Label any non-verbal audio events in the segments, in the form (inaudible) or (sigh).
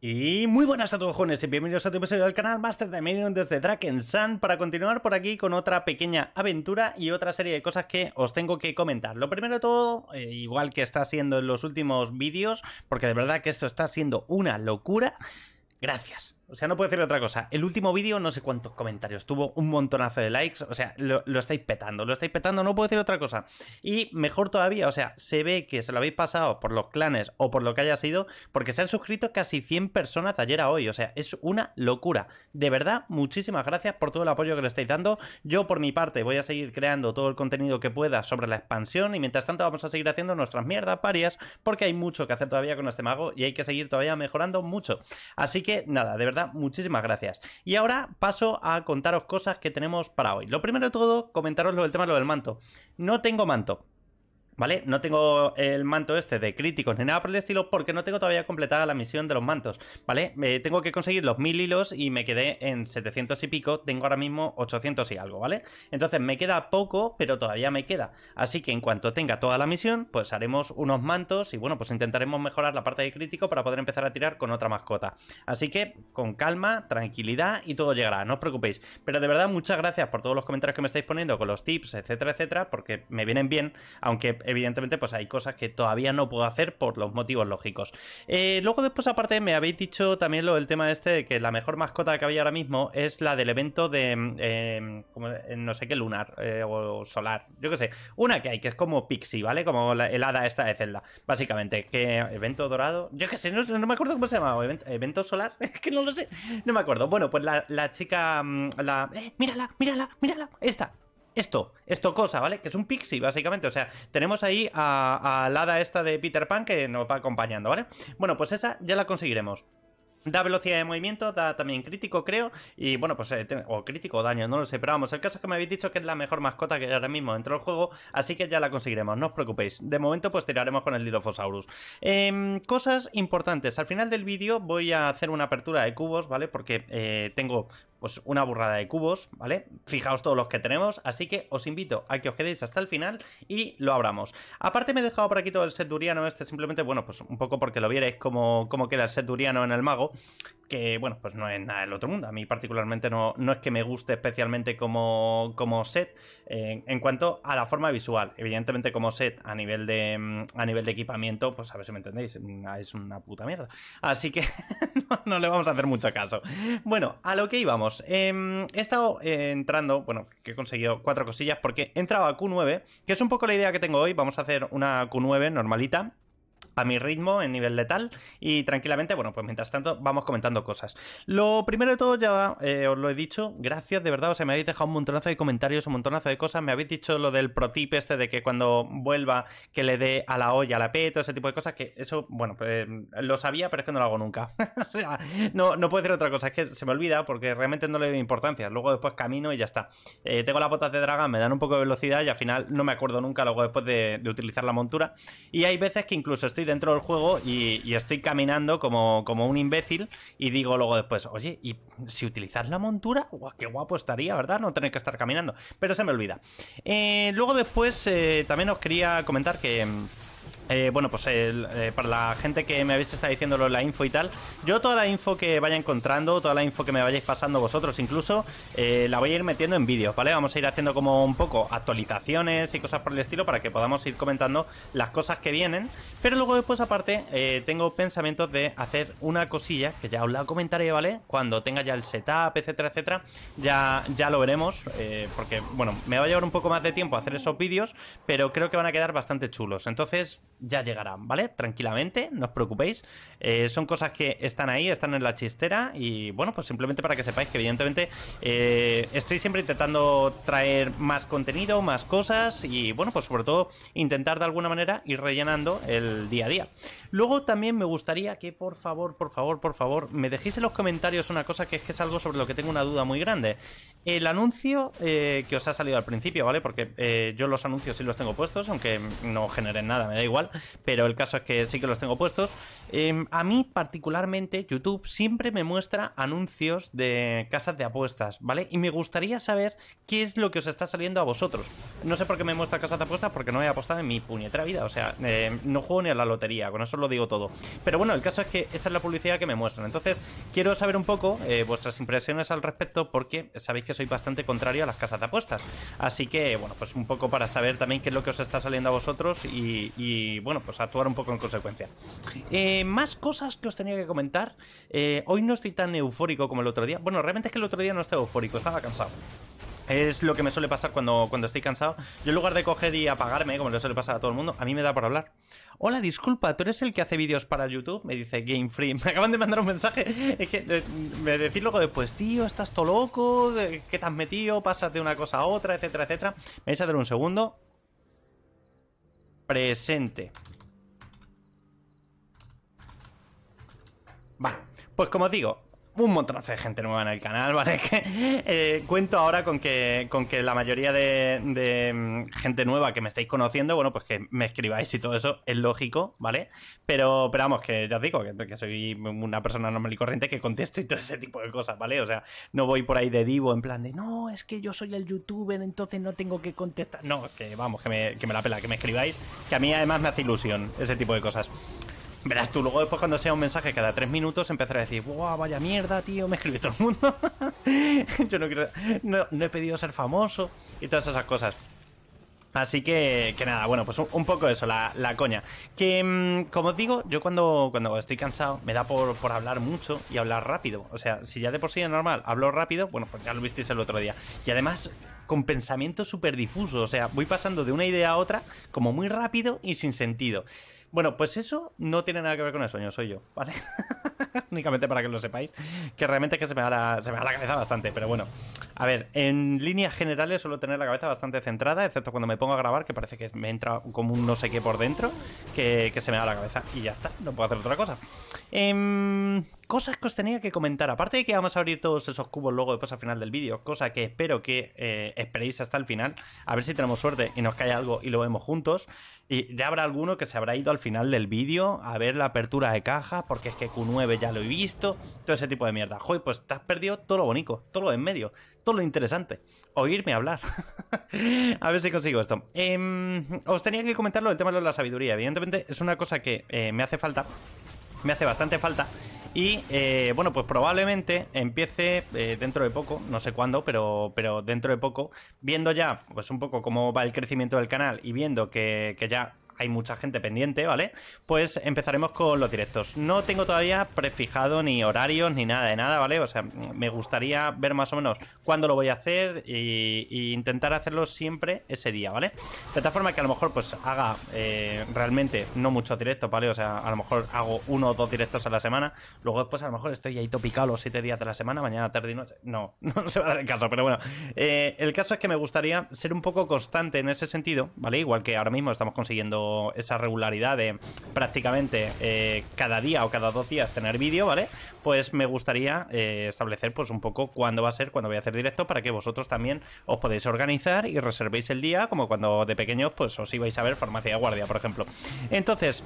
Y muy buenas a todos jóvenes y bienvenidos a tu episodio del canal Master de Medium desde Draken Sun para continuar por aquí con otra pequeña aventura y otra serie de cosas que os tengo que comentar. Lo primero de todo, eh, igual que está siendo en los últimos vídeos, porque de verdad que esto está siendo una locura, gracias. O sea, no puedo decir otra cosa. El último vídeo, no sé cuántos comentarios, tuvo un montonazo de likes. O sea, lo, estáis petando, lo estáis petando, no puedo decir otra cosa. Y mejor todavía, o sea, se ve que se lo habéis pasado por los clanes o por lo que haya sido, porque se han suscrito casi 100 personas ayer a hoy. O sea, es una locura. De verdad, muchísimas gracias por todo el apoyo que le estáis dando. Yo, por mi parte, voy a seguir creando todo el contenido que pueda sobre la expansión y mientras tanto vamos a seguir haciendo nuestras mierdas parias, porque hay mucho que hacer todavía con este mago y hay que seguir todavía mejorando mucho. Así que, nada, de verdad muchísimas gracias. Y ahora paso a contaros cosas que tenemos para hoy. Lo primero de todo, comentaros lo del tema lo del manto. No tengo manto. ¿Vale? No tengo el manto este de críticos ni nada por el estilo porque no tengo todavía completada la misión de los mantos, ¿vale? Eh, tengo que conseguir los mil hilos y me quedé en 700 y pico, tengo ahora mismo 800 y algo, ¿vale? Entonces me queda poco, pero todavía me queda. Así que en cuanto tenga toda la misión, pues haremos unos mantos y bueno, pues intentaremos mejorar la parte de crítico para poder empezar a tirar con otra mascota. Así que con calma, tranquilidad y todo llegará, no os preocupéis. Pero de verdad, muchas gracias por todos los comentarios que me estáis poniendo con los tips, etcétera, etcétera, porque me vienen bien, aunque evidentemente, pues hay cosas que todavía no puedo hacer por los motivos lógicos. Eh, luego, después, aparte, me habéis dicho también lo del tema este de que la mejor mascota que había ahora mismo es la del evento de mm, em, no sé qué lunar eh, o solar, yo qué sé, una que hay que es como Pixie, ¿vale? Como la, el hada esta de Zelda, básicamente. Que evento dorado, yo qué sé, no, me acuerdo cómo se llamaba, evento, solar, (laughs) es que no lo sé, no me acuerdo. Bueno, pues la, chica, mm, la, eh, mírala, mírala, mírala, esta, esto, esto cosa, ¿vale? Que es un pixie, básicamente. O sea, tenemos ahí a, la hada esta de Peter Pan que nos va acompañando, ¿vale? Bueno, pues esa ya la conseguiremos. Da velocidad de movimiento, da también crítico, creo. Y bueno, pues, eh, o crítico o daño, no lo sé. Pero vamos, el caso es que me habéis dicho que es la mejor mascota que ahora mismo dentro del juego. Así que ya la conseguiremos, no os preocupéis. De momento, pues tiraremos con el Dilophosaurus. Em, cosas importantes. Al final del vídeo voy a hacer una apertura de cubos, ¿vale? Porque eh, tengo pues una burrada de cubos, ¿vale? Fijaos todos los que tenemos, así que os invito a que os quedéis hasta el final y lo abramos. Aparte me he dejado por aquí todo el set duriano este, simplemente, bueno, pues un poco porque lo vierais Como cómo queda el set duriano en el mago, que bueno, pues no es nada del otro mundo. A mí particularmente no, no es que me guste especialmente como, set eh, en cuanto a la forma visual. Evidentemente como set a nivel de, mm, a nivel de equipamiento, pues a ver si me entendéis, mm, es una puta mierda. Así que (laughs) no, le vamos a hacer mucho caso. Bueno, a lo que íbamos. Em, he estado eh, entrando, bueno, que he conseguido cuatro cosillas porque he entrado a Q9, que es un poco la idea que tengo hoy. Vamos a hacer una Q9 normalita a mi ritmo en nivel letal y tranquilamente, bueno, pues mientras tanto vamos comentando cosas. Lo primero de todo ya eh, os lo he dicho, gracias de verdad, o sea, me habéis dejado un montonazo de comentarios, un montonazo de cosas, me habéis dicho lo del protip este de que cuando vuelva que le dé a la olla, a la P, ese tipo de cosas, que eso, bueno, pues, eh, lo sabía, pero es que no lo hago nunca. (laughs) o sea, no, no puedo decir otra cosa, es que se me olvida porque realmente no le doy importancia, luego después camino y ya está. Eh, tengo las botas de dragón, me dan un poco de velocidad y al final no me acuerdo nunca luego después de utilizar la montura y hay veces que incluso estoy dentro del juego y, estoy caminando como, como, un imbécil y digo luego después, oye, ¿y si utilizas la montura? ¡Qué guapo estaría, ¿verdad? No tener que estar caminando. Pero se me olvida. Eh, luego después eh, también os quería comentar que... Eh, bueno, pues eh, para la gente que me habéis estado diciéndolo la info y tal, yo toda la info que vaya encontrando, toda la info que me vayáis pasando vosotros incluso, eh, la voy a ir metiendo en vídeos, ¿vale? Vamos a ir haciendo como un poco actualizaciones y cosas por el estilo para que podamos ir comentando las cosas que vienen. Pero luego después aparte tengo pensamientos de hacer una cosilla, que ya os la comentaré, ¿vale? Cuando tenga ya el setup, etcétera, etcétera, ya, ya lo veremos, porque bueno, me va a llevar un poco más de tiempo hacer esos vídeos, pero creo que van a quedar bastante chulos. Entonces ya llegarán, ¿vale? Tranquilamente, no os preocupéis. Eh, son cosas que están ahí, están en la chistera y bueno, pues simplemente para que sepáis que evidentemente eh, estoy siempre intentando traer más contenido, más cosas y bueno, pues sobre todo intentar de alguna manera ir rellenando el día a día. Luego también me gustaría que por favor, por favor, por favor, me dejéis en los comentarios una cosa que es que es algo sobre lo que tengo una duda muy grande. El anuncio eh, que os ha salido al principio, ¿vale? Porque yo los anuncios sí los tengo puestos, aunque no generen nada, me da igual pero el caso es que sí que los tengo puestos. Em, a mí particularmente YouTube siempre me muestra anuncios de casas de apuestas, ¿vale? Y me gustaría saber qué es lo que os está saliendo a vosotros. No sé por qué me muestra casas de apuestas, porque no he apostado en mi puñetera vida, o sea, em, no juego ni a la lotería, con eso lo digo todo. Pero bueno, el caso es que esa es la publicidad que me muestran. Entonces, quiero saber un poco eh, vuestras impresiones al respecto, porque sabéis que soy bastante contrario a las casas de apuestas. Así que, bueno, pues un poco para saber también qué es lo que os está saliendo a vosotros y y bueno, pues actuar un poco en consecuencia. Eh, más cosas que os tenía que comentar. Eh, hoy no estoy tan eufórico como el otro día. Bueno, realmente es que el otro día no estaba eufórico, estaba cansado. Es lo que me suele pasar cuando, cuando estoy cansado. Yo en lugar de coger y apagarme, como le suele pasar a todo el mundo, a mí me da por hablar. Hola, disculpa, ¿tú eres el que hace vídeos para YouTube? Me dice Game Free. (laughs) Me acaban de mandar un mensaje. Es que eh, me decís luego después, tío, estás todo loco, ¿qué te has metido? Pasas de una cosa a otra, etcétera, etcétera. Me vais a dar un segundo. Presente. Vale, pues como os digo, un montón de gente nueva en el canal, (laughs) ¿vale? Que, eh, cuento ahora con que, con que la mayoría de, mm, gente nueva que me estáis conociendo, bueno, pues que me escribáis y todo eso es lógico, ¿vale? Pero, pero vamos, que ya os digo, que, soy una persona normal y corriente que contesto y todo ese tipo de cosas, ¿vale? O sea, no voy por ahí de divo en plan de, no, es que yo soy el youtuber, entonces no tengo que contestar. No, que vamos, que me, que me la pela, que me escribáis, que a mí además me hace ilusión ese tipo de cosas. Verás tú, luego después cuando sea un mensaje cada tres minutos empezaré a decir, ¡guau, vaya mierda, tío! Me escribe todo el mundo. (laughs) Yo no, quiero, no, he pedido ser famoso y todas esas cosas. Así que, que nada, bueno, pues un, poco eso, la, coña. Que, mm, como os digo, yo cuando, cuando estoy cansado me da por, por, hablar mucho y hablar rápido. O sea, si ya de por sí es normal hablo rápido, bueno, pues ya lo visteis el otro día. Y además, con pensamiento súper difuso. O sea, voy pasando de una idea a otra como muy rápido y sin sentido. Bueno, pues eso no tiene nada que ver con el sueño, soy yo, ¿vale? (laughs) Únicamente para que lo sepáis, que realmente es que se me, da la, la cabeza bastante, pero bueno. A ver, en líneas generales suelo tener la cabeza bastante centrada, excepto cuando me pongo a grabar, que parece que me entra como un no sé qué por dentro, que, que se me da la cabeza y ya está, no puedo hacer otra cosa. Eh, cosas que os tenía que comentar. Aparte de que vamos a abrir todos esos cubos luego después al final del vídeo, cosa que espero que eh, esperéis hasta el final, a ver si tenemos suerte y nos cae algo y lo vemos juntos. Y ya habrá alguno que se habrá ido al final del vídeo a ver la apertura de caja, porque es que Q9 ya lo he visto, todo ese tipo de mierda. Joder, pues te has perdido todo lo bonito, todo lo en medio, todo lo interesante. Oírme hablar. (laughs) a ver si consigo esto. Em, os tenía que comentarlo el del tema de la sabiduría. Evidentemente es una cosa que eh, me hace falta me hace bastante falta. Y eh, bueno, pues probablemente empiece eh, dentro de poco, no sé cuándo, pero, pero dentro de poco, viendo ya pues un poco cómo va el crecimiento del canal y viendo que, que ya hay mucha gente pendiente, ¿vale? Pues empezaremos con los directos. No tengo todavía prefijado ni horarios ni nada de nada, ¿vale? O sea, me gustaría ver más o menos cuándo lo voy a hacer e, intentar hacerlo siempre ese día, ¿vale? De tal forma que a lo mejor pues haga eh, realmente no muchos directos, ¿vale? O sea, a lo mejor hago uno o dos directos a la semana, luego después a lo mejor estoy ahí topicado los siete días de la semana, mañana, tarde y noche. No, (laughs) no se va a dar el caso, pero bueno. Eh, el caso es que me gustaría ser un poco constante en ese sentido, ¿vale? Igual que ahora mismo estamos consiguiendo esa regularidad de prácticamente eh, cada día o cada dos días tener vídeo, ¿vale? Pues me gustaría eh, establecer pues un poco cuándo va a ser, cuándo voy a hacer directo para que vosotros también os podéis organizar y reservéis el día como cuando de pequeños pues os ibais a ver farmacia de guardia, por ejemplo. Entonces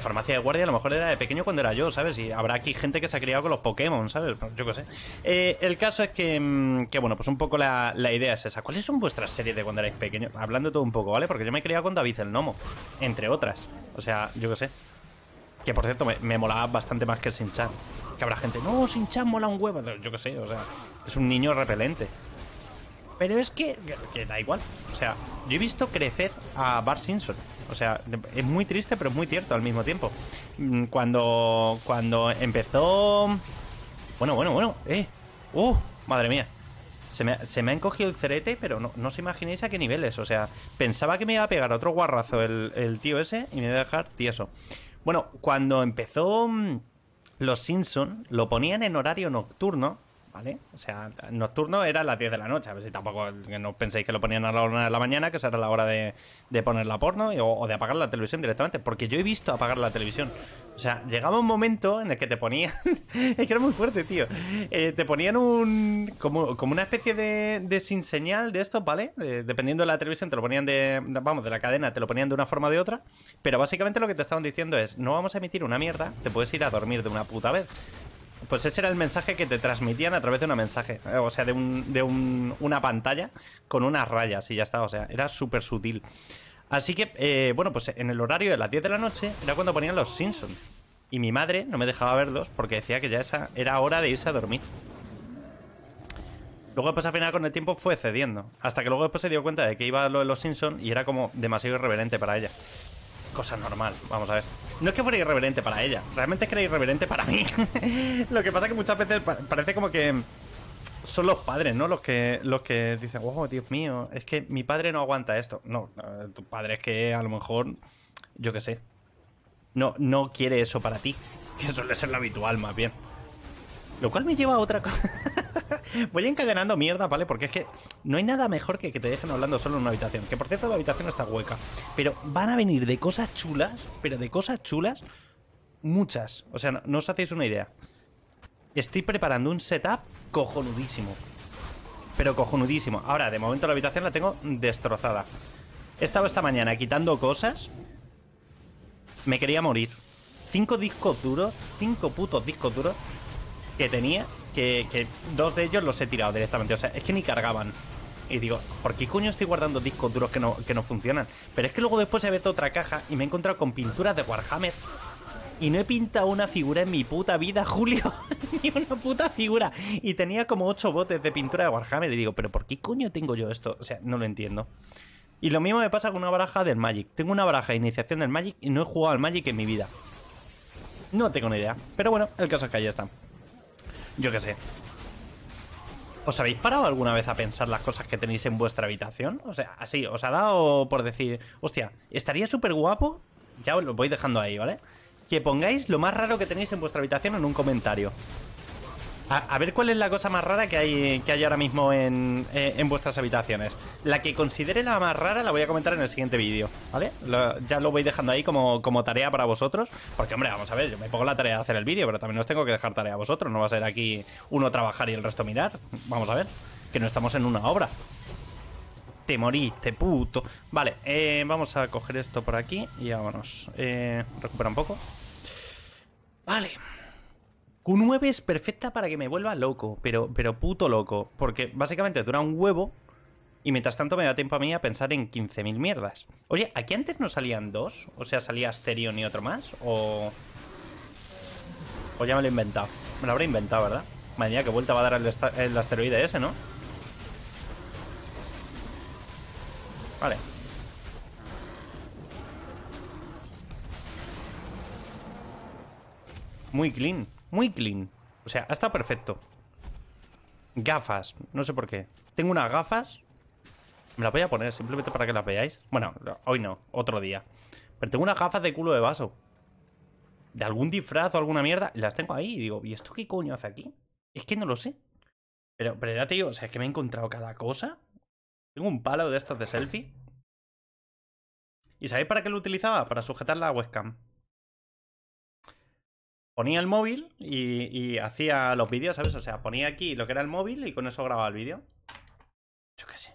farmacia de guardia a lo mejor era de pequeño cuando era yo, ¿sabes? Y habrá aquí gente que se ha criado con los Pokémon, ¿sabes? Yo qué sé. Eh, el caso es que, mm, que, bueno, pues un poco la, idea es esa. ¿Cuáles son vuestras series de cuando erais pequeños? Hablando todo un poco, ¿vale? Porque yo me he criado con David el Nomo, entre otras. O sea, yo qué sé. Que por cierto, me, me molaba bastante más que el Sinchan. Que habrá gente, no, Sinchan mola un huevo. Yo qué sé, o sea, es un niño repelente. Pero es que, que, da igual. O sea, yo he visto crecer a Bar Simpson. O sea, es muy triste, pero es muy cierto al mismo tiempo. Mm, cuando, cuando empezó... Bueno, bueno, bueno. Eh. Uh, madre mía. Se me, ha encogido el cerete, pero no, no os imaginéis a qué niveles. O sea, pensaba que me iba a pegar otro guarrazo el, tío ese y me iba a dejar tieso. Bueno, cuando empezó mm, Los Simpson, lo ponían en horario nocturno ¿vale? O sea, nocturno era a las 10 de la noche, a ver si tampoco que no penséis que lo ponían a la hora de la mañana, que será la hora de, de poner la porno o, de apagar la televisión directamente, porque yo he visto apagar la televisión. O sea, llegaba un momento en el que te ponían, (laughs) es que era muy fuerte, tío, eh, te ponían un, como, como una especie de, de sin señal de esto, ¿vale? dependiendo de la televisión, te lo ponían de, vamos, de la cadena, te lo ponían de una forma o de otra, pero básicamente lo que te estaban diciendo es, no vamos a emitir una mierda, te puedes ir a dormir de una puta vez. Pues ese era el mensaje que te transmitían a través de un mensaje, eh, o sea, de, un, de un, una pantalla con unas rayas y ya está, o sea, era súper sutil. Así que, eh, bueno, pues en el horario de las 10 de la noche era cuando ponían los Simpsons. Y mi madre no me dejaba verlos porque decía que ya esa era hora de irse a dormir. Luego, después al final con el tiempo fue cediendo. Hasta que luego después se dio cuenta de que iba lo de los Simpsons y era como demasiado irreverente para ella cosa normal, vamos a ver. No es que fuera irreverente para ella, realmente es que era irreverente para mí. (laughs) Lo que pasa es que muchas veces parece como que son los padres, ¿no? Los que, los que dicen, wow, Dios mío, es que mi padre no aguanta esto. No, tu padre es que a lo mejor, yo qué sé, no, no quiere eso para ti, que suele ser lo habitual más bien. Lo cual me lleva a otra cosa. (laughs) Voy encadenando mierda, ¿vale? Porque es que no hay nada mejor que que te dejen hablando solo en una habitación. Que por cierto, la habitación está hueca. Pero van a venir de cosas chulas, pero de cosas chulas, muchas. O sea, no, os hacéis una idea. Estoy preparando un setup cojonudísimo. Pero cojonudísimo. Ahora, de momento la habitación la tengo destrozada. He estado esta mañana quitando cosas. Me quería morir. Cinco discos duros, cinco putos discos duros que tenía que, dos de ellos los he tirado directamente. O sea, es que ni cargaban. Y digo, ¿por qué coño estoy guardando discos duros que no, que no funcionan? Pero es que luego después he abierto otra caja y me he encontrado con pinturas de Warhammer. Y no he pintado una figura en mi puta vida, (laughs) Julio. (laughs) Ni una puta figura. Y tenía como ocho botes de pintura de Warhammer. Y digo, ¿pero por qué coño tengo yo esto? O sea, no lo entiendo. Y lo mismo me pasa con una baraja del Magic. Tengo una baraja de iniciación del Magic y no he jugado al Magic en mi vida. No tengo ni idea. Pero bueno, el caso es que ahí está. Yo qué sé. ¿Os habéis parado alguna vez a pensar las cosas que tenéis en vuestra habitación? O sea, así, os ha dado por decir, hostia, estaría súper guapo. Ya os lo voy dejando ahí, ¿vale? Que pongáis lo más raro que tenéis en vuestra habitación en un comentario. A, ver cuál es la cosa más rara que hay, que hay ahora mismo eh, en, vuestras habitaciones. La que considere la más rara la voy a comentar en el siguiente vídeo, ¿vale? ya lo voy dejando ahí como, como tarea para vosotros. Porque, hombre, vamos a ver, yo me pongo la tarea de hacer el vídeo, pero también os tengo que dejar tarea a vosotros. No va a ser aquí uno trabajar y el resto mirar. Vamos a ver, que no estamos en una obra. Te moriste, puto. Vale, eh, vamos a coger esto por aquí y vámonos. Eh, recupera un poco. Vale. Q9 es perfecta para que me vuelva loco, pero, pero puto loco. Porque básicamente dura un huevo y mientras tanto me da tiempo a mí a pensar en 15.000 mierdas. Oye, ¿aquí antes no salían dos? O sea, salía Asterion y otro más. O... O ya me lo he inventado. Me lo habré inventado, ¿verdad? Madre mía, qué vuelta va a dar el, el asteroide ese, ¿no? Vale. Muy clean. Muy clean. O sea, está perfecto. Gafas. No sé por qué. Tengo unas gafas. Me las voy a poner simplemente para que las veáis. Bueno, hoy no. Otro día. Pero tengo unas gafas de culo de vaso. De algún disfraz o alguna mierda. Las tengo ahí y digo, ¿y esto qué coño hace aquí? Es que no lo sé. Pero, pero ya te digo, o sea, es que me he encontrado cada cosa. Tengo un palo de estas de selfie. ¿Y sabéis para qué lo utilizaba? Para sujetar la webcam ponía el móvil y, hacía los vídeos, ¿sabes? O sea, ponía aquí lo que era el móvil y con eso grababa el vídeo. Yo qué sé.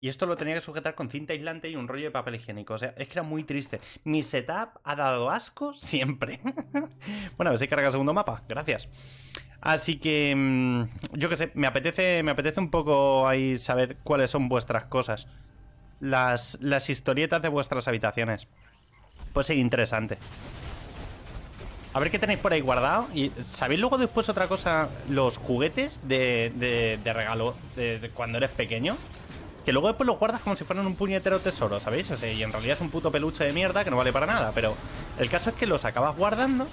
Y esto lo tenía que sujetar con cinta aislante y un rollo de papel higiénico. O sea, es que era muy triste. Mi setup ha dado asco siempre. (laughs) bueno, a ver si carga el segundo mapa. Gracias. Así que, mm, yo qué sé, me apetece, me apetece un poco ahí saber cuáles son vuestras cosas. Las, las historietas de vuestras habitaciones. Pues ser interesante. A ver qué tenéis por ahí guardado. Y sabéis luego después otra cosa, los juguetes de, de, regalo de, cuando eres pequeño. Que luego después los guardas como si fueran un puñetero tesoro, ¿sabéis? O sea, y en realidad es un puto peluche de mierda que no vale para nada. Pero el caso es que los acabas guardando.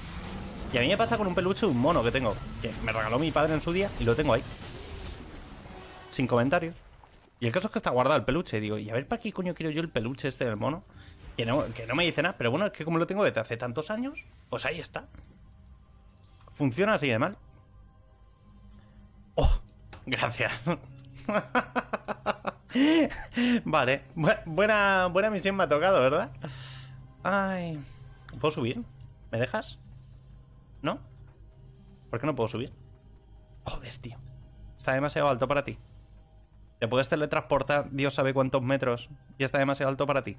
Y a mí me pasa con un peluche de un mono que tengo. Que me regaló mi padre en su día y lo tengo ahí. Sin comentarios. Y el caso es que está guardado el peluche. digo, ¿y a ver para qué coño quiero yo el peluche este del mono? Que no, me dice nada, pero bueno, es que como lo tengo desde hace tantos años, pues ahí está. Funciona así de mal. ¡Oh! Gracias. (laughs) vale, buena, buena misión me ha tocado, ¿verdad? Ay. ¿Puedo subir? ¿Me dejas? ¿No? ¿Por qué no puedo subir? Joder, tío. Está demasiado alto para ti. Te puedes teletransportar Dios sabe cuántos metros y está demasiado alto para ti.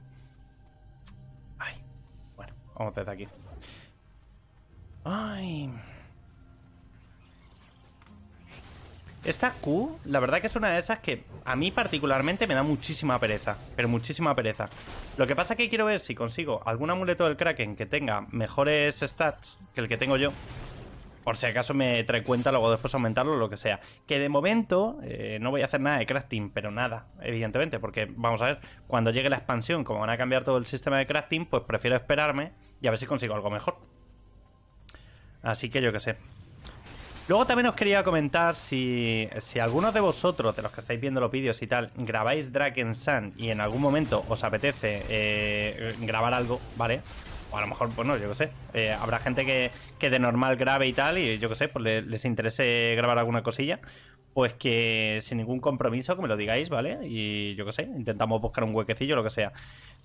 Vamos de aquí. Ay. Esta Q, la verdad que es una de esas que a mí particularmente me da muchísima pereza, pero muchísima pereza. Lo que pasa es que quiero ver si consigo algún amuleto del Kraken que tenga mejores stats que el que tengo yo. Por si acaso me trae cuenta luego después aumentarlo o lo que sea. Que de momento eh, no voy a hacer nada de crafting, pero nada, evidentemente, porque vamos a ver, cuando llegue la expansión, como van a cambiar todo el sistema de crafting, pues prefiero esperarme y a ver si consigo algo mejor. Así que yo qué sé. Luego también os quería comentar si, si algunos de vosotros, de los que estáis viendo los vídeos y tal, grabáis Dragon Sun y en algún momento os apetece eh, grabar algo, ¿vale? O a lo mejor, pues no, yo qué sé. Eh, habrá gente que, que, de normal grabe y tal, y yo qué sé, pues les interese grabar alguna cosilla pues que sin ningún compromiso, que me lo digáis, ¿vale? Y yo qué sé, intentamos buscar un huequecillo, lo que sea.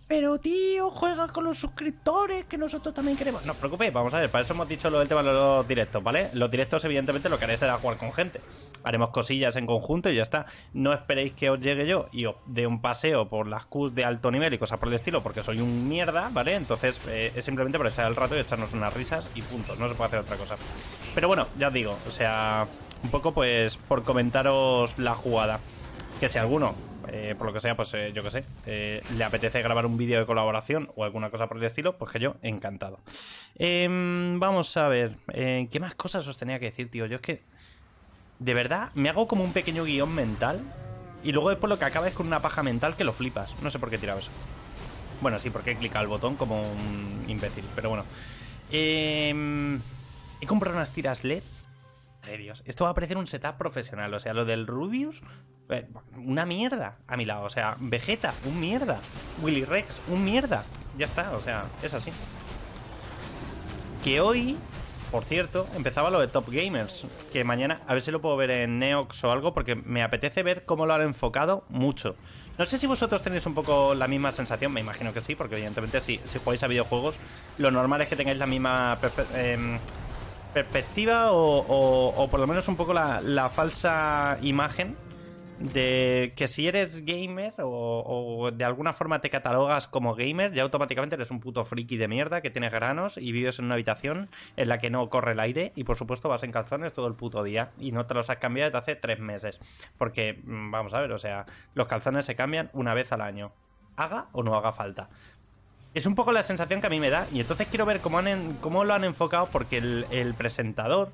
Pero tío, juega con los suscriptores que nosotros también queremos. No os preocupéis, vamos a ver, para eso hemos dicho lo del tema de los directos, ¿vale? Los directos, evidentemente, lo que haréis será jugar con gente. Haremos cosillas en conjunto y ya está. No esperéis que os llegue yo y os dé un paseo por las Qs de alto nivel y cosas por el estilo, porque soy un mierda, ¿vale? Entonces eh, es simplemente por echar el rato y echarnos unas risas y punto. No se puede hacer otra cosa. Pero bueno, ya os digo, o sea, un poco pues por comentaros la jugada. Que si alguno, eh, por lo que sea, pues eh, yo que sé, eh, le apetece grabar un vídeo de colaboración o alguna cosa por el estilo, pues que yo, encantado. Em, vamos a ver, ¿qué más cosas os tenía que decir, tío? Yo es que, de verdad, me hago como un pequeño guión mental y luego después lo que acaba es con una paja mental que lo flipas. No sé por qué he tirado eso. Bueno, sí, porque he clicado el botón como un imbécil, pero bueno. Em, he comprado unas tiras LED esto va a parecer un setup profesional. O sea, lo del Rubius, eh, una mierda a mi lado. O sea, Vegeta, un mierda. Willy Rex, un mierda. Ya está, o sea, es así. Que hoy, por cierto, empezaba lo de Top Gamers. Que mañana, a ver si lo puedo ver en Neox o algo, porque me apetece ver cómo lo han enfocado mucho. No sé si vosotros tenéis un poco la misma sensación, me imagino que sí, porque evidentemente si, si jugáis a videojuegos, lo normal es que tengáis la misma... Eh, perspectiva o, por lo menos un poco la, falsa imagen de que si eres gamer o, o, de alguna forma te catalogas como gamer, ya automáticamente eres un puto friki de mierda que tienes granos y vives en una habitación en la que no corre el aire y por supuesto vas en calzones todo el puto día y no te los has cambiado desde hace tres meses. Porque, mm, vamos a ver, o sea, los calzones se cambian una vez al año haga o no haga falta. Es un poco la sensación que a mí me da. Y entonces quiero ver cómo, han, cómo lo han enfocado, porque el, presentador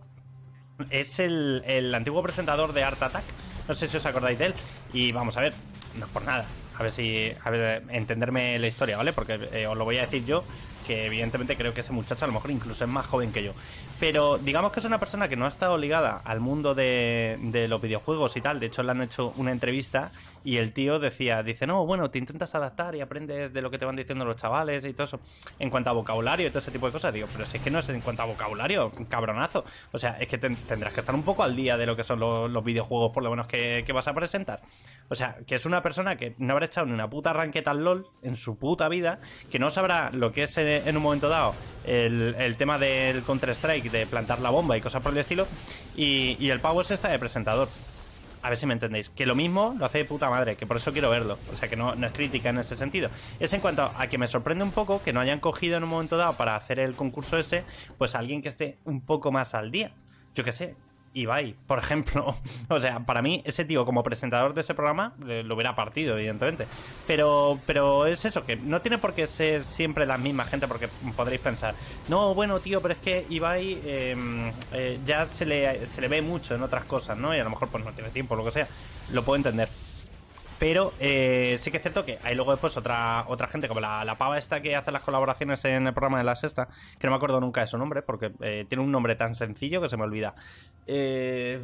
es el, antiguo presentador de Art Attack. No sé si os acordáis de él. Y vamos a ver, no por nada. A ver si. A ver, entenderme la historia, ¿vale? Porque eh, os lo voy a decir yo que evidentemente creo que ese muchacho a lo mejor incluso es más joven que yo. Pero digamos que es una persona que no ha estado ligada al mundo de, los videojuegos y tal. De hecho, le han hecho una entrevista y el tío decía, dice, no, bueno, te intentas adaptar y aprendes de lo que te van diciendo los chavales y todo eso. En cuanto a vocabulario y todo ese tipo de cosas, digo, pero si es que no es en cuanto a vocabulario, cabronazo. O sea, es que tendrás que estar un poco al día de lo que son los, videojuegos, por lo menos que, vas a presentar. O sea, que es una persona que no habrá echado ni una puta ranqueta al LOL en su puta vida, que no sabrá lo que es el en un momento dado el, tema del Counter-Strike, de plantar la bomba y cosas por el estilo. Y, el power está de presentador. A ver si me entendéis. Que lo mismo lo hace de puta madre, que por eso quiero verlo. O sea, que no, es crítica en ese sentido. Es en cuanto a que me sorprende un poco que no hayan cogido en un momento dado para hacer el concurso ese, pues alguien que esté un poco más al día. Yo qué sé, Ibai, por ejemplo. (laughs) O sea, para mí, ese tío como presentador de ese programa eh, lo hubiera partido, evidentemente. Pero, pero es eso, que no tiene por qué ser siempre la misma gente, porque podréis pensar, no, bueno, tío, pero es que Ibai em, eh, ya se le, se le ve mucho en otras cosas, ¿no? Y a lo mejor pues no tiene tiempo, lo que sea. Lo puedo entender. Pero eh, sí que es cierto que hay luego después otra, otra gente, como la, pava esta que hace las colaboraciones en el programa de la sexta, que no me acuerdo nunca de su nombre, porque eh, tiene un nombre tan sencillo que se me olvida. Eh,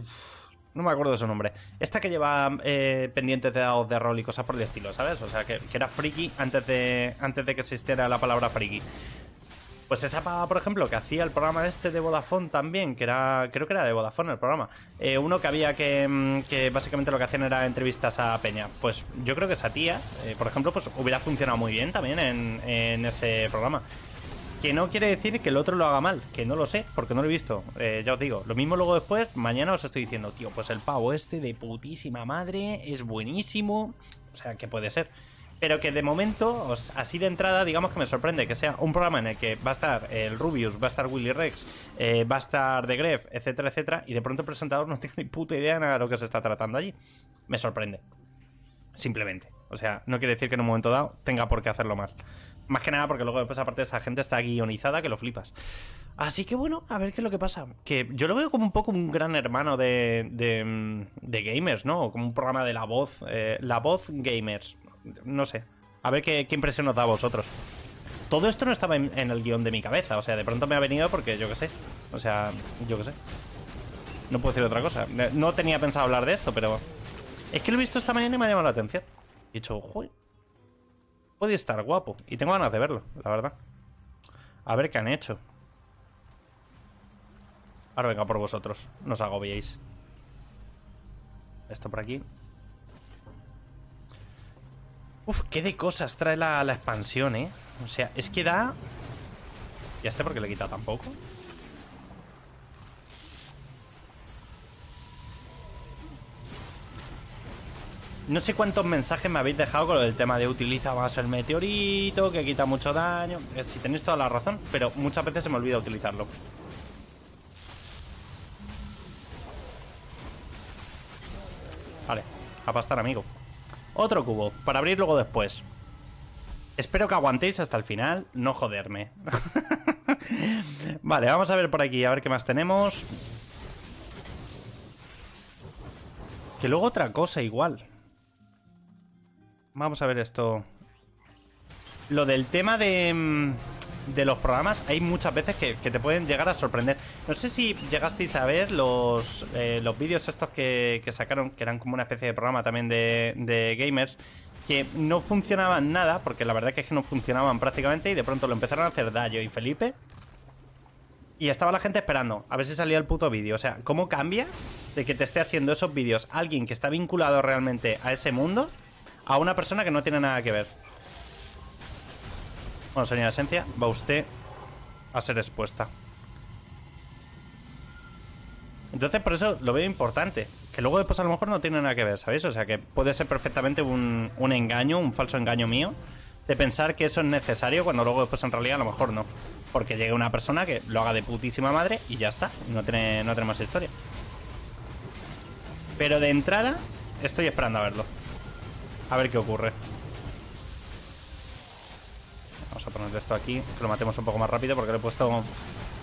no me acuerdo de su nombre. Esta que lleva pendientes de dados de rol y cosas por el estilo, ¿sabes? O sea, que, era friki antes de, antes de que existiera la palabra friki. Pues esa pava, por ejemplo, que hacía el programa este de Vodafone también, que era, creo que era de Vodafone el programa, eh, uno que había que, mm, que, básicamente lo que hacían era entrevistas a Peña. Pues yo creo que esa tía, eh, por ejemplo, pues hubiera funcionado muy bien también en, en ese programa. Que no quiere decir que el otro lo haga mal, que no lo sé, porque no lo he visto. Eh, ya os digo, lo mismo luego después, mañana os estoy diciendo, tío, pues el pavo este de putísima madre es buenísimo. O sea, que puede ser pero que de momento, así de entrada, digamos que me sorprende que sea un programa en el que va a estar el Rubius, va a estar Willy Rex, eh, va a estar The Gref, etcétera, etcétera, y de pronto el presentador (laughs) no tiene ni puta idea de nada de lo que se está tratando allí. Me sorprende. Simplemente. O sea, no quiere decir que en un momento dado tenga por qué hacerlo mal. Más que nada porque luego después pues, aparte esa gente está guionizada que lo flipas. Así que bueno, a ver qué es lo que pasa. Que yo lo veo como un poco un gran hermano de, de, mm, de gamers, ¿no? Como un programa de la voz, eh, la voz gamers no sé. A ver qué, impresión nos da a vosotros. Todo esto no estaba en, el guión de mi cabeza. O sea, de pronto me ha venido porque yo qué sé. O sea, yo qué sé. No puedo decir otra cosa. Eh, no tenía pensado hablar de esto, pero... Es que lo he visto esta mañana y me ha llamado la atención. He dicho, Puede estar guapo. Y tengo ganas de verlo, la verdad. A ver qué han hecho. Ahora venga por vosotros. No os agobiéis. Esto por aquí. Uf, qué de cosas trae la, expansión, ¿eh? O sea, es que da... Ya está este por le quita tampoco? No sé cuántos mensajes me habéis dejado con lo del tema de utiliza más el meteorito, que quita mucho daño. Eh, si tenéis toda la razón, pero muchas veces se me olvida utilizarlo. Vale, a pastar, amigo. Otro cubo, para abrir luego después. Espero que aguantéis hasta el final, no joderme. (laughs) vale, vamos a ver por aquí, a ver qué más tenemos. Que luego otra cosa igual. Vamos a ver esto. Lo del tema de... Mm, de los programas hay muchas veces que, te pueden llegar a sorprender. No sé si llegasteis a ver los, eh, los vídeos estos que, sacaron, que eran como una especie de programa también de, gamers, que no funcionaban nada, porque la verdad que es que no funcionaban prácticamente, y de pronto lo empezaron a hacer Dayo y Felipe. Y estaba la gente esperando a ver si salía el puto vídeo. O sea, ¿cómo cambia de que te esté haciendo esos vídeos alguien que está vinculado realmente a ese mundo a una persona que no tiene nada que ver? Bueno, señora Esencia, va usted a ser expuesta. Entonces, por eso lo veo importante. Que luego después a lo mejor no tiene nada que ver, ¿sabéis? O sea, que puede ser perfectamente un, engaño, un falso engaño mío, de pensar que eso es necesario cuando luego después en realidad a lo mejor no. Porque llegue una persona que lo haga de putísima madre y ya está. No tiene, no tiene más historia. Pero de entrada, estoy esperando a verlo. A ver qué ocurre. Vamos a poner esto aquí, que lo matemos un poco más rápido porque le he puesto,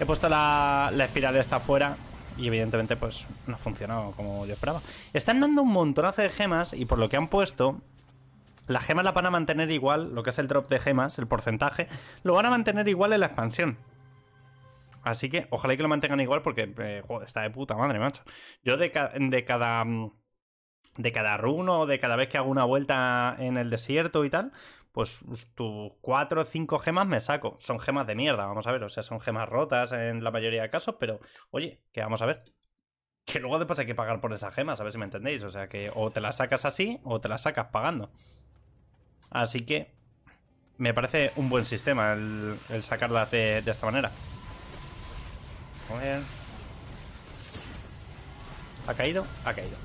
he puesto la, la espiral esta afuera y evidentemente pues no ha funcionado como yo esperaba. Están dando un montonazo de gemas y por lo que han puesto, las gemas las van a mantener igual, lo que es el drop de gemas, el porcentaje, lo van a mantener igual en la expansión. Así que ojalá y que lo mantengan igual porque eh, está de puta madre, macho. Yo de, de cada... Mm, de cada runo, de cada vez que hago una vuelta en el desierto y tal, pues, pues tus cuatro o cinco gemas me saco. Son gemas de mierda, vamos a ver. O sea, son gemas rotas en la mayoría de casos, pero oye, que vamos a ver. (laughs) Que luego después hay que pagar por esas gemas, a ver si me entendéis. O sea, que o te las sacas así o te las sacas pagando. Así que me parece un buen sistema el, sacarlas de, de, esta manera. A ver. ¿Ha caído? Ha caído.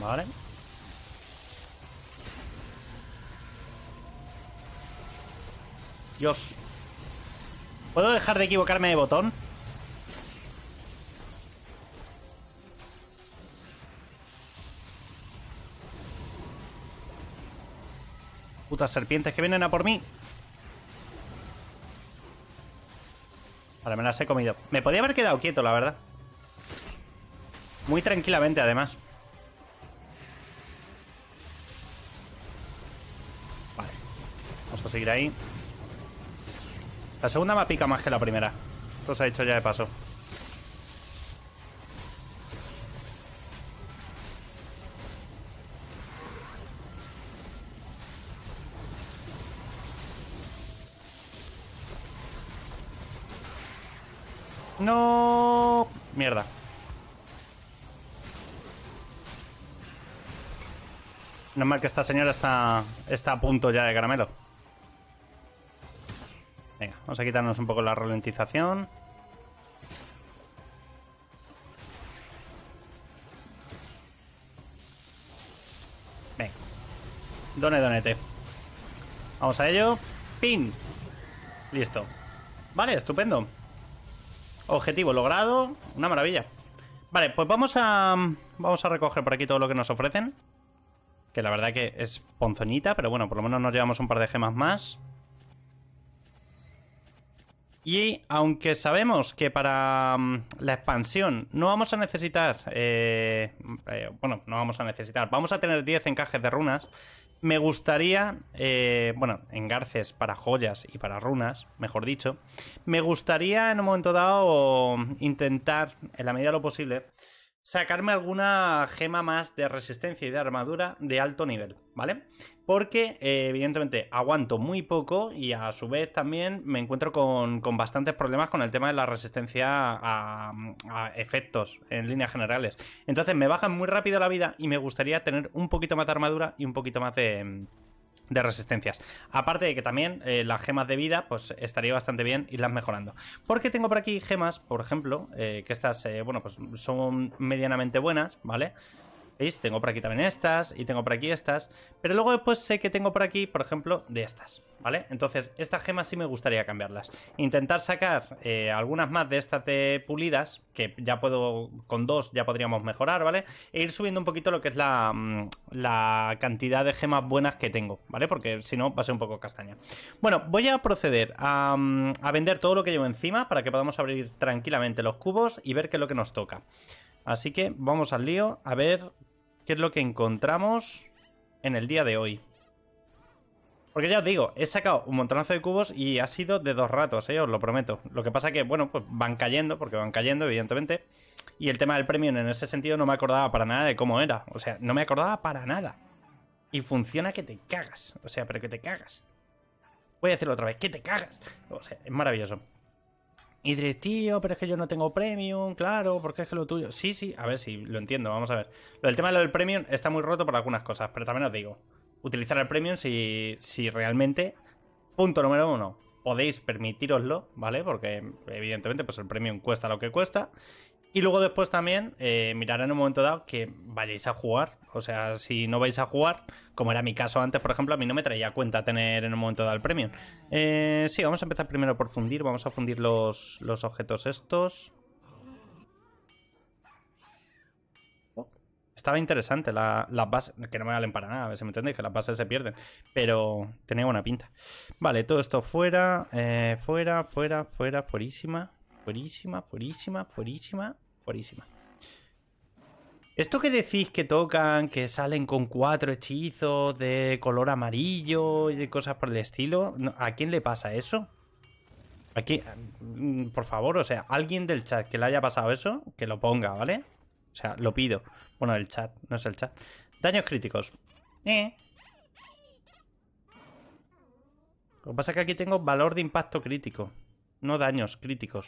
Vale. Dios. ¿Puedo dejar de equivocarme de botón? Putas serpientes que vienen a por mí. Vale, me las he comido. Me podía haber quedado quieto, la verdad. Muy tranquilamente, además. ahí. La segunda me pica más que la primera. Esto se ha hecho ya de paso. No... Mierda. mal que esta señora está, está a punto ya de caramelo. Vamos a quitarnos un poco la ralentización. Venga. Done, donete. Vamos a ello. ¡Pin! Listo. Vale, estupendo. Objetivo logrado. Una maravilla. Vale, pues vamos a... Vamos a recoger por aquí todo lo que nos ofrecen. Que la verdad que es ponzoñita, pero bueno, por lo menos nos llevamos un par de gemas más. Y aunque sabemos que para mm, la expansión no vamos a necesitar, eh, eh, bueno, no vamos a necesitar, vamos a tener 10 encajes de runas, me gustaría, eh, bueno, engarces para joyas y para runas, mejor dicho, me gustaría en un momento dado intentar, en la medida de lo posible, sacarme alguna gema más de resistencia y de armadura de alto nivel, ¿vale? porque eh, evidentemente aguanto muy poco y a su vez también me encuentro con, bastantes problemas con el tema de la resistencia a, efectos en líneas generales. Entonces me bajan muy rápido la vida y me gustaría tener un poquito más de armadura y un poquito más de... resistencias. Aparte de que también eh, las gemas de vida, pues estaría bastante bien irlas mejorando. Porque tengo por aquí gemas, por ejemplo, eh, que estas, bueno, pues son medianamente buenas, ¿vale? ¿Veis? Tengo por aquí también estas y tengo por aquí estas. Pero luego después sé que tengo por aquí, por ejemplo, de estas, ¿vale? Entonces, estas gemas sí me gustaría cambiarlas. Intentar sacar eh, algunas más de estas de pulidas, que ya puedo, con dos ya podríamos mejorar, ¿vale? E ir subiendo un poquito lo que es la, mm, la cantidad de gemas buenas que tengo, ¿vale? Porque si no, va a ser un poco castaña. Bueno, voy a proceder a, mm, a vender todo lo que llevo encima para que podamos abrir tranquilamente los cubos y ver qué es lo que nos toca. Así que vamos al lío a ver qué es lo que encontramos en el día de hoy. Porque ya os digo, he sacado un montonazo de cubos y ha sido de dos ratos, ¿eh? os lo prometo. Lo que pasa que, bueno, pues van cayendo, porque van cayendo, evidentemente. Y el tema del premium en ese sentido no me acordaba para nada de cómo era. O sea, no me acordaba para nada. Y funciona que te cagas. O sea, pero que te cagas. Voy a decirlo otra vez, que te cagas. O sea, es maravilloso. Y diréis, tío, pero es que yo no tengo premium, claro, porque es que lo tuyo. Sí, sí, a ver si lo entiendo, vamos a ver. Lo del tema del premium está muy roto por algunas cosas, pero también os digo, utilizar el premium si, si realmente, punto número uno, podéis permitiroslo, ¿vale? Porque evidentemente pues el premium cuesta lo que cuesta. Y luego después también eh, mirar en un momento dado que vayáis a jugar. O sea, si no vais a jugar, como era mi caso antes, por ejemplo, a mí no me traía cuenta tener en un momento dado el premio. Eh, sí, vamos a empezar primero por fundir. Vamos a fundir los, objetos estos. Estaba interesante la, las bases, que no me valen para nada, a ver si me entendéis, que las bases se pierden, pero tenía buena pinta. Vale, todo esto fuera, eh, fuera, fuera, fuera, fuerísima, fuerísima, fuerísima, fuerísima. Buenísima. Esto que decís que tocan, que salen con cuatro hechizos de color amarillo y cosas por el estilo, ¿a quién le pasa eso? Aquí, mm, por favor, o sea, alguien del chat que le haya pasado eso, que lo ponga, ¿vale? O sea, lo pido. Bueno, el chat, no es el chat. Daños críticos. Eh. Lo que pasa es que aquí tengo valor de impacto crítico, no daños críticos.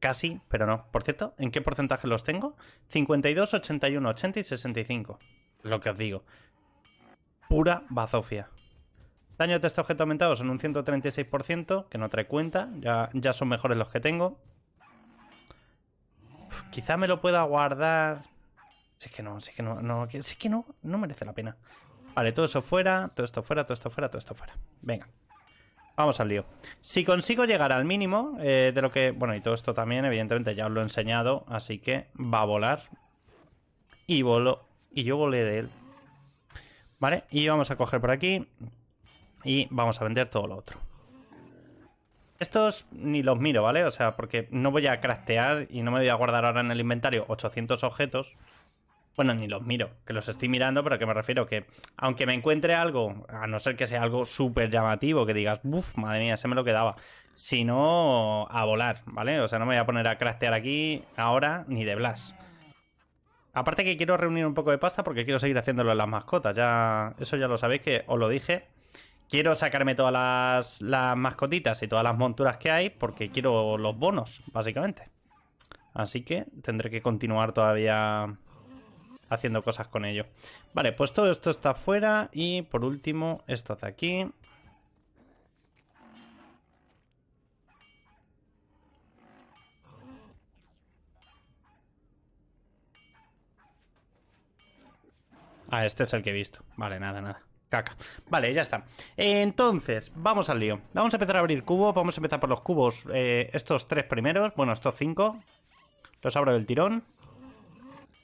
Casi, pero no. Por cierto, ¿en qué porcentaje los tengo? 52, 81, 80 y 65. Lo que os digo. Pura bazofia. Daño de este objeto aumentado son un 136%, que no trae cuenta. Ya, ya son mejores los que tengo. quizá me lo pueda guardar. Si es que no, sí que no, no, es que no, no merece la pena. Vale, todo eso fuera, todo esto fuera, todo esto fuera, todo esto fuera. Venga. Vamos al lío. Si consigo llegar al mínimo eh, de lo que... Bueno, y todo esto también, evidentemente, ya os lo he enseñado, así que va a volar. Y voló. Y yo volé de él. Vale, y vamos a coger por aquí y vamos a vender todo lo otro. Estos ni los miro, ¿vale? O sea, porque no voy a craftear y no me voy a guardar ahora en el inventario 800 objetos bueno, ni los miro, que los estoy mirando, pero que me refiero que aunque me encuentre algo, a no ser que sea algo súper llamativo, que digas, uff, madre mía, se me lo quedaba. Sino a volar, ¿vale? O sea, no me voy a poner a craftear aquí ahora ni de Blas. Aparte que quiero reunir un poco de pasta porque quiero seguir haciéndolo en las mascotas. Ya, eso ya lo sabéis que os lo dije. Quiero sacarme todas las mascotitas y todas las monturas que hay porque quiero los bonos, básicamente. Así que tendré que continuar todavía haciendo cosas con ello. Vale, pues todo esto está fuera y por último esto de aquí. Ah, este es el que he visto. Vale, nada, nada. Caca. Vale, ya está. Entonces, vamos al lío. Vamos a empezar a abrir cubos. Vamos a empezar por los cubos. Eh, estos tres primeros. Bueno, estos cinco. Los abro del tirón.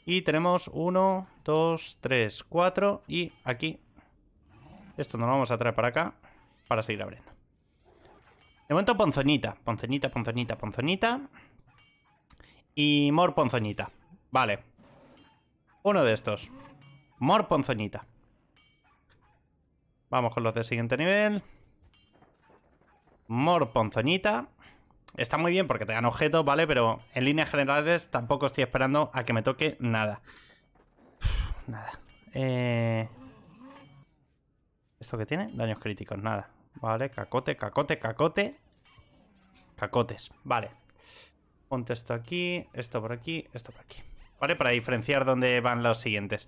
Y tenemos uno, dos, tres, cuatro y aquí. Esto nos lo vamos a traer para acá para seguir abriendo. De momento ponzoñita, ponzoñita, ponzoñita, ponzoñita. Y mor ponzoñita. Vale. Uno de estos. Mor ponzoñita. Vamos con los del siguiente nivel. Mor ponzoñita está muy bien porque te dan objetos, ¿vale? Pero en líneas generales tampoco estoy esperando a que me toque nada. nada. Eh, ¿Esto qué tiene? Daños críticos, nada. Vale, cacote, cacote, cacote. Cacotes, vale. Ponte esto aquí, esto por aquí, esto por aquí. ¿Vale? Para diferenciar dónde van los siguientes.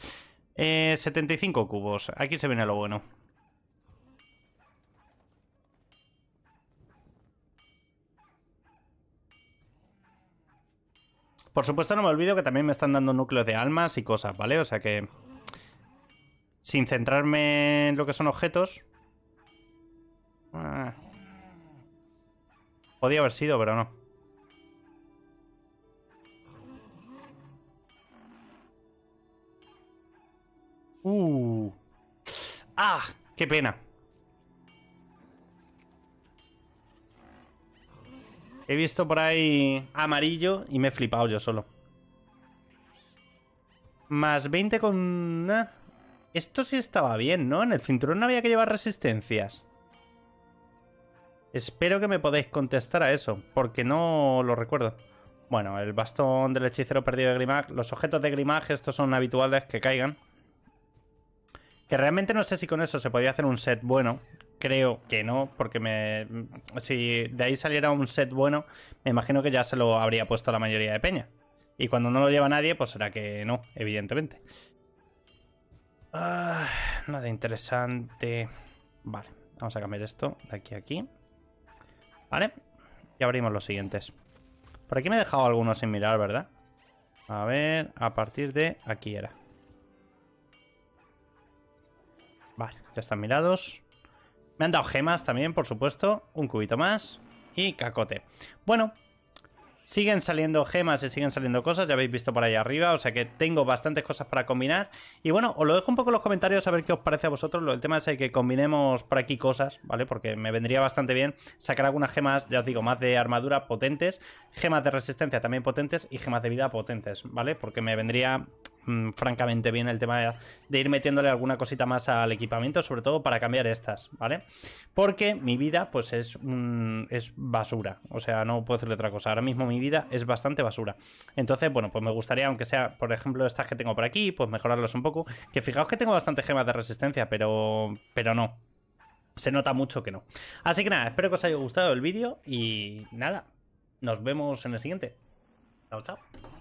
Eh, 75 cubos. Aquí se viene lo bueno. Por supuesto, no me olvido que también me están dando núcleos de almas y cosas, ¿vale? O sea que. Sin centrarme en lo que son objetos. Ah, podía haber sido, pero no. Uh. ¡Ah! ¡Qué pena! He visto por ahí amarillo y me he flipado yo solo. Más 20 con... esto sí estaba bien, ¿no? En el cinturón no había que llevar resistencias. Espero que me podáis contestar a eso, porque no lo recuerdo. Bueno, el bastón del hechicero perdido de Grimag. Los objetos de Grimag, estos son habituales que caigan. Que realmente no sé si con eso se podía hacer un set bueno. Creo que no, porque me, si de ahí saliera un set bueno, me imagino que ya se lo habría puesto la mayoría de peña. Y cuando no lo lleva nadie, pues será que no, evidentemente. Ah, nada interesante. Vale, vamos a cambiar esto de aquí a aquí. Vale, y abrimos los siguientes. Por aquí me he dejado algunos sin mirar, ¿verdad? A ver, a partir de aquí era. Vale, ya están mirados. Me han dado gemas también, por supuesto. Un cubito más. Y cacote. Bueno, siguen saliendo gemas y siguen saliendo cosas. Ya habéis visto por ahí arriba. O sea que tengo bastantes cosas para combinar. Y bueno, os lo dejo un poco en los comentarios a ver qué os parece a vosotros. El tema es el que combinemos por aquí cosas, ¿vale? Porque me vendría bastante bien sacar algunas gemas, ya os digo, más de armadura potentes. Gemas de resistencia también potentes. Y gemas de vida potentes, ¿vale? Porque me vendría Mm, francamente bien el tema de, ir metiéndole alguna cosita más al equipamiento, sobre todo para cambiar estas, ¿vale? Porque mi vida, pues es, es basura. O sea, no puedo decirle otra cosa. Ahora mismo mi vida es bastante basura. Entonces, bueno, pues me gustaría, aunque sea, por ejemplo, estas que tengo por aquí, pues mejorarlas un poco. Que fijaos que tengo bastante gemas de resistencia, pero, pero no. Se nota mucho que no. Así que nada, espero que os haya gustado el vídeo y nada, nos vemos en el siguiente. Chao, chao.